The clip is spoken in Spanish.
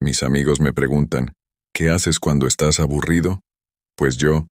Mis amigos me preguntan, ¿qué haces cuando estás aburrido? Pues yo,